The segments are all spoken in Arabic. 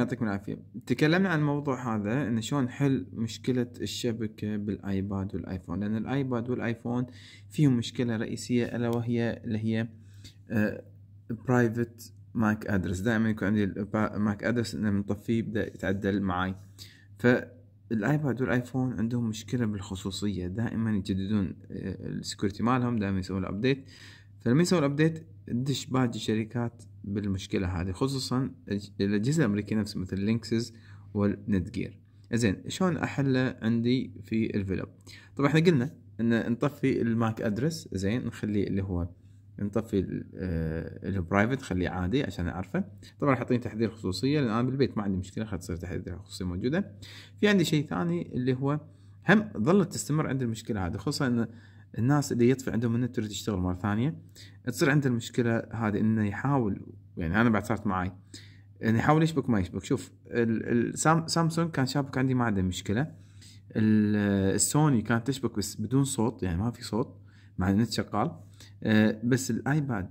يعطيكم العافية تكلمنا عن الموضوع هذا ان شلون نحل مشكلة الشبكة بالايباد والايفون لان الايباد والايفون فيهم مشكلة رئيسية الا وهي اللي هي برايفت ماك ادرس دائما يكون عندي ماك ادرس انه مطفيه يبدا يتعدل معاي فالايباد والايفون عندهم مشكلة بالخصوصية دائما يجددون آه، السكيورتي مالهم دائما يسوون ابديت فلما يسوي الابديت تدش باقي شركات بالمشكله هذه خصوصا الاجهزه الامريكيه نفسها مثل لينكسز والنت جير زين شلون احله عندي في الفيلم طبعا احنا قلنا ان نطفي الماك ادرس زين نخليه اللي هو نطفي البرايفت آه، خليه عادي عشان اعرفه طبعا حاطين تحذير خصوصيه لان انا بالبيت ما عندي مشكله راح تصير تحذير خصوصيه موجوده في عندي شيء ثاني اللي هو هم ظلت تستمر عند المشكله هذه خصوصا ان الناس اللي يطفي عندهم النت تريد تشتغل مره ثانيه تصير عند المشكله هذه انه يحاول يعني انا بعد صارت معي انه يحاول يشبك ما يشبك شوف سامسونج كان شابك عندي ما عنده مشكله السوني كانت تشبك بس بدون صوت يعني ما في صوت مع النت شغال آه، بس الايباد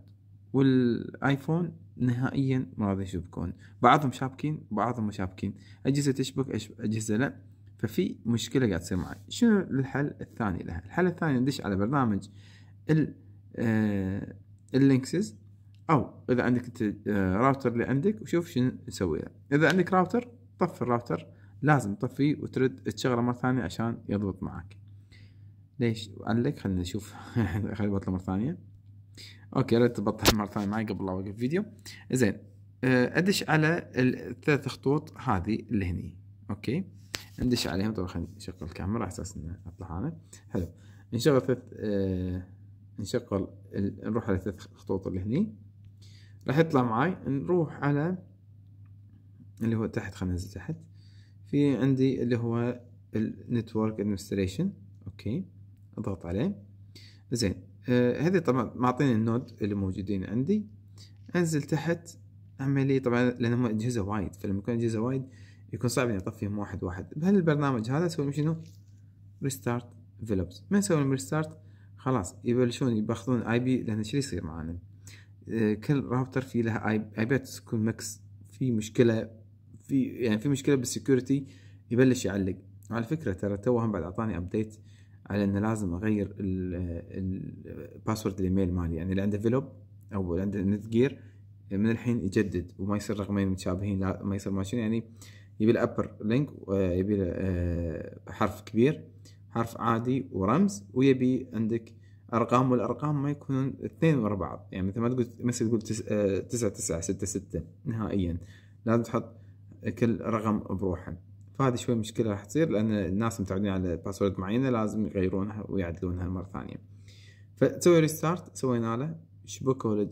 والايفون نهائيا ما راضي يشبكون بعضهم شابكين بعضهم مشابكين اجهزه تشبك اجهزه لا ففي مشكلة قاعد تصير معي شنو الحل الثاني لها الحل الثاني ندش على برنامج ال آه، اللينكسز او اذا عندك انت آه، راوتر اللي عندك وشوف شنو نسوي له اذا عندك راوتر طفي الراوتر لازم تطفيه وترد تشغله مره ثانيه عشان يضبط معك ليش عندك خلينا نشوف خلينا بطله مره ثانيه اوكي لا تبطل مره ثانيه معي قبل لا اوقف الفيديو زين آه، ادش على الثلاث خطوط هذه اللي هني اوكي ندش عليهم طبعا خلينا نشغل الكاميرا على اساس انه اطلع انا حلو نشغل ثلاث آه نشغل ال... نروح على ثلاث خطوط اللي هني راح يطلع معاي نروح على اللي هو تحت خلينا ننزل تحت في عندي اللي هو النتورك ادمنستريشن اوكي اضغط عليه زين آه هذه طبعا معطيني النود اللي موجودين عندي انزل تحت اعمل لي طبعا لان هم اجهزه وايد فلما يكون اجهزه وايد يكون صعب اني اطفيهم واحد واحد بهالبرنامج هذا اسوي شنو ريستارت فيلوبس ما اسوي لهم ريستارت خلاص يبلشون يباخذون اي بي لان شو يصير معانا آه، كل راوتر في له اي بي تكون مكس في مشكله في يعني في مشكله بالسكيورتي يبلش يعلق على فكره ترى توهم بعد اعطاني ابديت على انه لازم اغير الباسورد الايميل مالي يعني اللي عنده فيلوب او اللي عنده نت جير من الحين يجدد وما يصير رقمين متشابهين لا ما يصير ما يعني يبي الابر آه، لينك يبي آه، حرف كبير حرف عادي ورمز ويبي عندك ارقام والارقام ما يكونون اثنين ورا بعض يعني مثل ما تقول مثل تقول آه، تسعة تسعة ستة ستة نهائيا لازم تحط كل رقم بروحه فهذه شوي مشكله راح تصير لان الناس متعودين على باسورد معينه لازم يغيرونها ويعدلونها مره ثانيه فتسوي ريستارت سوينا له شبكه ولا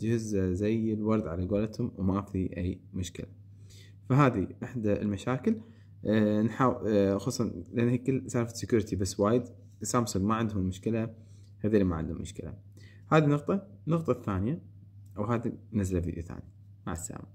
زي الورد على قولتهم وما في اي مشكله فهذه احدى المشاكل آه، نحاول آه، خصوصا لان هي كل سالفه سكيورتي بس وايد سامسونج ما عندهم مشكله هذول ما عندهم مشكله هذه نقطه النقطه الثانيه وهذا نزل فيديو ثاني مع السلامه